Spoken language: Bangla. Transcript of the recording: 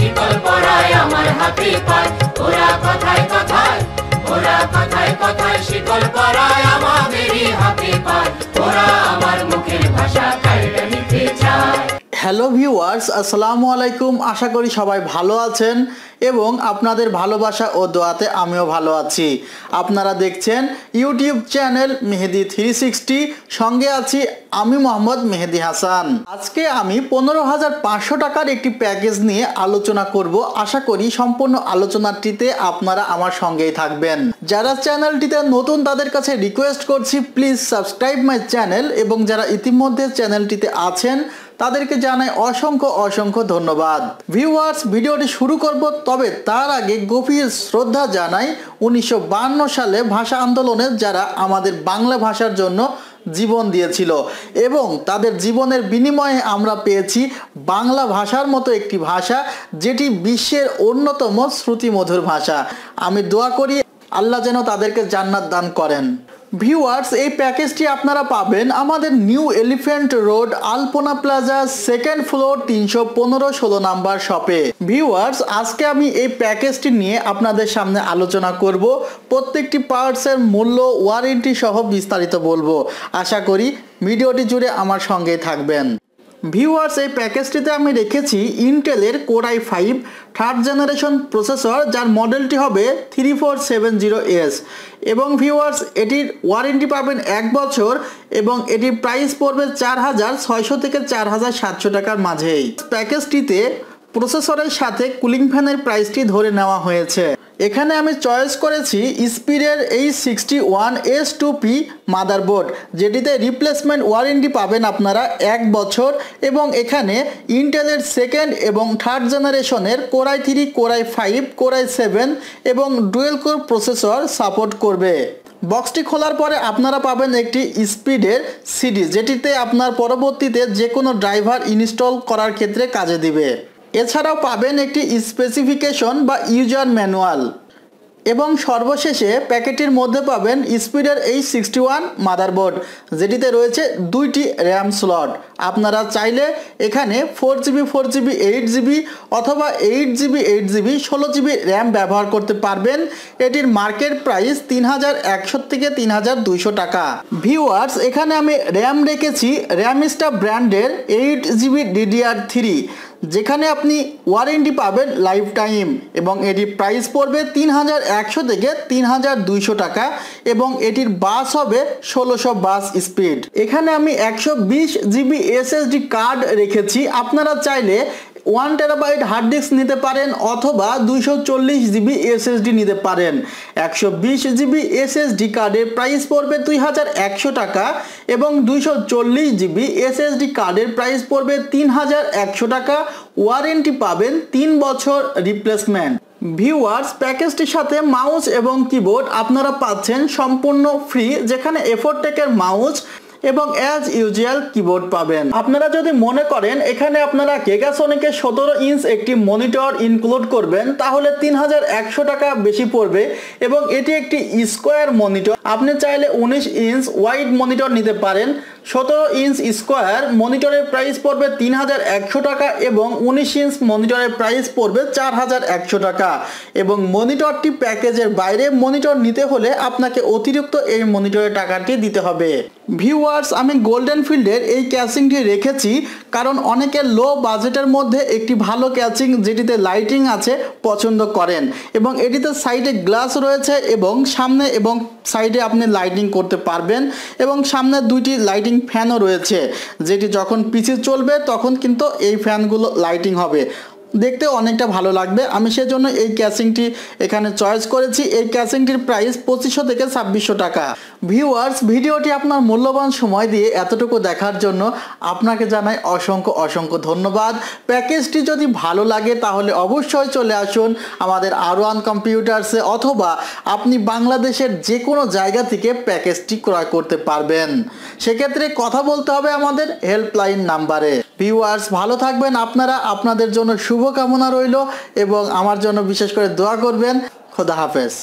শীতল পড়ায় আমার হাতে পায় ওরা কথায় কথায় ওরা কথায় কথায় আমাদেরই হাতে পায় ওরা আমার মুখের ভাষা হ্যালো ভিউয়ার্স আসসালামু আলাইকুম আশা করি সবাই ভালো আছেন এবং আপনাদের ভালোবাসা ও দোয়াতে আমিও ভালো আছি আপনারা দেখছেন YouTube channel Mehedi three sixty সঙ্গে আছি আমি মোহাম্মদ মেহেদি হাসান আজকে আমি পনেরো হাজার পাঁচশো টাকার একটি প্যাকেজ নিয়ে আলোচনা করব আশা করি সম্পূর্ণ আলোচনাটিতে আপনারা আমার সঙ্গেই থাকবেন যারা চ্যানেলটিতে নতুন তাদের কাছে রিকোয়েস্ট করছি প্লিজ সাবস্ক্রাইব মাই চ্যানেল এবং যারা ইতিমধ্যে চ্যানেলটিতে আছেন তাদেরকে জানাই অসংখ্য অসংখ্য ধন্যবাদ ভিউয়ার্স ভিডিওটি শুরু করব তবে তার আগে গভীর শ্রদ্ধা জানাই উনিশশো সালে ভাষা আন্দোলনে যারা আমাদের বাংলা ভাষার জন্য জীবন দিয়েছিল এবং তাদের জীবনের বিনিময়ে আমরা পেয়েছি বাংলা ভাষার মতো একটি ভাষা যেটি বিশ্বের অন্যতম শ্রুতিমধুর ভাষা আমি দোয়া করি আল্লাহ যেন তাদেরকে জান্নাত দান করেন ভিউয়ার্স এই প্যাকেজটি আপনারা পাবেন আমাদের New Elephant Road Alpana Plaza second floor তিনশো পনেরো ষোলো নাম্বার শপে ভিউয়ার্স আজকে আমি এই প্যাকেজটি নিয়ে আপনাদের সামনে আলোচনা করব প্রত্যেকটি পার্টসের মূল্য ওয়ারেন্টি সহ বিস্তারিত বলবো আশা করি ভিডিওটি জুড়ে আমার সঙ্গে থাকবেন ভিউয়ার্স এই প্যাকেজটিতে আমি রেখেছি ইন্টেলের core i five third generation processor যার মডেলটি হবে three four seven zero S এবং ভিউয়ার্স এটির ওয়ারেন্টি পাবেন এক বছর এবং এটির প্রাইস পড়বে চার হাজার ছয়শো থেকে চার হাজার সাতশো টাকার মাঝেই প্যাকেজটিতে প্রসেসরের সাথে কুলিং ফ্যানের প্রাইসটি ধরে নেওয়া হয়েছে এখানে আমি চয়েস করেছি স্পিডের এই sixty one S two P motherboard যেটিতে রিপ্লেসমেন্ট ওয়ারেন্টি পাবেন আপনারা এক বছর এবং এখানে ইন্টেলের সেকেন্ড এবং থার্ড জেনারেশনের core i three core i five core i seven এবং ডুয়েল কোর প্রসেসর সাপোর্ট করবে বক্সটি খোলার পরে আপনারা পাবেন একটি স্পিডের সিডি যেটিতে আপনার পরবর্তীতে যে কোনো ড্রাইভার ইনস্টল করার ক্ষেত্রে কাজে দিবে এছাড়াও পাবেন একটি স্পেসিফিকেশন বা ইউজার ম্যানুয়াল এবং সর্বশেষে প্যাকেটের মধ্যে পাবেন স্পিডের এই সিক্সটি ওয়ান মাদারবোর্ড যেটিতে রয়েছে দুইটি র্যাম স্লট আপনারা চাইলে এখানে four GB four GB eight GB অথবা এইট জিবি এইট জিবি ষোলো জিবি র্যাম ব্যবহার করতে পারবেন এটির মার্কেট প্রাইস তিন হাজার একশো থেকে তিন হাজার দুইশো টাকা ভিউয়ার্স এখানে আমি র্যাম রেখেছি র্যামিস্টা ব্র্যান্ডের এইট জিবি ডিডিআর থ্রি যেখানে আপনি ওয়ারেন্টি পাবেন লাইফ টাইম এবং এটির প্রাইস পড়বে তিন হাজার একশো থেকে তিন হাজার দুইশো টাকা এবং এটির বাস হবে ষোলোশো বাস স্পিড এখানে আমি একশো বিশ জিবি এসএসডি কার্ড রেখেছি আপনারা চাইলে ওয়ান টেরাবাইট হার্ড ডিস্ক নিতে পারেন অথবা দুইশো চল্লিশ জিবি এসএসডি নিতে পারেন একশো বিশ জিবি এসএসডি কার্ডের প্রাইস পড়বে দুই হাজার একশো টাকা এবং দুইশো চল্লিশ জিবি এসএসডি কার্ডের প্রাইস পড়বে তিন হাজার একশো টাকা ওয়ারেন্টি পাবেন তিন বছর রিপ্লেসমেন্ট ভিউয়ার্স প্যাকেজটির সাথে মাউস এবং কিবোর্ড আপনারা পাচ্ছেন সম্পূর্ণ ফ্রি যেখানে এফোরটেকের মাউস এবং অ্যাজ ইউজুয়াল কিবোর্ড পাবেন আপনারা যদি মনে করেন এখানে আপনারা কেগাসনিকে সতেরো ইঞ্চ একটি মনিটর ইনক্লুড করবেন তাহলে তিন হাজার একশো টাকা বেশি পড়বে এবং এটি একটি স্কোয়ার মনিটর আপনি চাইলে উনিশ ইঞ্চ ওয়াইড মনিটর নিতে পারেন সতেরো ইঞ্চ স্কোয়ার মনিটরের প্রাইস পড়বে তিন হাজার একশো টাকা এবং উনিশ ইঞ্চ মনিটরের প্রাইস পড়বে চার হাজার একশো টাকা এবং মনিটরটি প্যাকেজের বাইরে মনিটর নিতে হলে আপনাকে অতিরিক্ত এই মনিটরের টাকাটি দিতে হবে ভিউয়ার্স আমি গোল্ডেন ফিল্ডের এই ক্যাচিংটি রেখেছি কারণ অনেকে লো বাজেটের মধ্যে একটি ভালো ক্যাচিং যেটিতে লাইটিং আছে পছন্দ করেন এবং এটিতে সাইডে গ্লাস রয়েছে এবং সামনে এবং সাইডে আপনি লাইটিং করতে পারবেন এবং সামনে দুইটি লাইটিং লাইটিং ফ্যানও রয়েছে যেটি যখন পিছে চলবে তখন কিন্তু এই ফ্যানগুলো লাইটিং হবে দেখতে অনেকটা ভালো লাগবে আমি সেজন্য এই ক্যাসিংটি এখানে চয়েস করেছি এই ক্যাসিংটির প্রাইস পঁচিশশো থেকে ছাব্বিশশো টাকা ভিউয়ার্স ভিডিওটি আপনার মূল্যবান সময় দিয়ে এতটুকু দেখার জন্য আপনাকে জানাই অসংখ্য অসংখ্য ধন্যবাদ প্যাকেজটি যদি ভালো লাগে তাহলে অবশ্যই চলে আসুন আমাদের আর ওয়ান কম্পিউটার্সে অথবা আপনি বাংলাদেশের যে কোনো জায়গা থেকে প্যাকেজটি ক্রয় করতে পারবেন সেক্ষেত্রে কথা বলতে হবে আমাদের হেল্পলাইন নাম্বারে ভিউয়ার্স ভালো থাকবেন আপনারা আপনাদের জন্য শুভকামনা রইল এবং আমার জন্য বিশেষ করে দোয়া করবেন খোদা হাফেজ